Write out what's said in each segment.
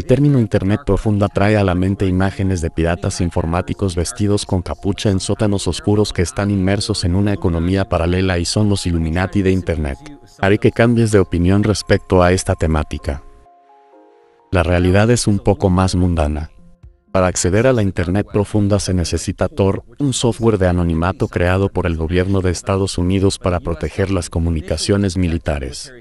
El término Internet profunda trae a la mente imágenes de piratas informáticos vestidos con capucha en sótanos oscuros que están inmersos en una economía paralela y son los Illuminati de Internet. Haré que cambies de opinión respecto a esta temática. La realidad es un poco más mundana. Para acceder a la Internet profunda se necesita Tor, un software de anonimato creado por el gobierno de Estados Unidos para proteger las comunicaciones militares.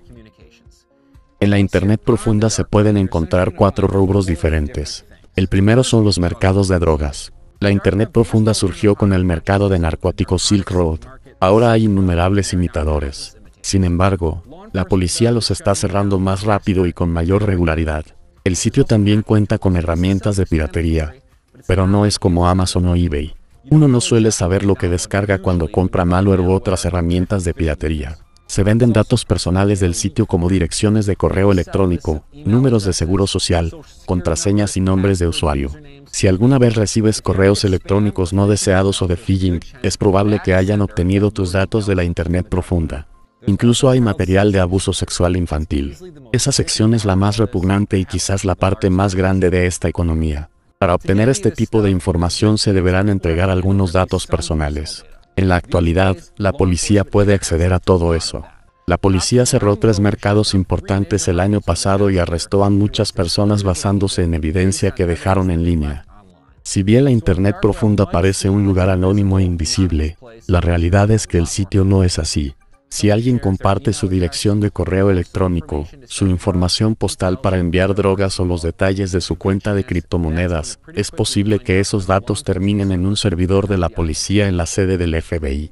En la Internet profunda se pueden encontrar cuatro rubros diferentes. El primero son los mercados de drogas. La Internet profunda surgió con el mercado de narcóticos Silk Road. Ahora hay innumerables imitadores. Sin embargo, la policía los está cerrando más rápido y con mayor regularidad. El sitio también cuenta con herramientas de piratería, pero no es como Amazon o eBay. Uno no suele saber lo que descarga cuando compra malware u otras herramientas de piratería. Se venden datos personales del sitio como direcciones de correo electrónico, números de seguro social, contraseñas y nombres de usuario. Si alguna vez recibes correos electrónicos no deseados o de phishing, es probable que hayan obtenido tus datos de la Internet profunda. Incluso hay material de abuso sexual infantil. Esa sección es la más repugnante y quizás la parte más grande de esta economía. Para obtener este tipo de información se deberán entregar algunos datos personales. En la actualidad, la policía puede acceder a todo eso. La policía cerró tres mercados importantes el año pasado y arrestó a muchas personas basándose en evidencia que dejaron en línea. Si bien la Internet profunda parece un lugar anónimo e invisible, la realidad es que el sitio no es así. Si alguien comparte su dirección de correo electrónico, su información postal para enviar drogas o los detalles de su cuenta de criptomonedas, es posible que esos datos terminen en un servidor de la policía en la sede del FBI.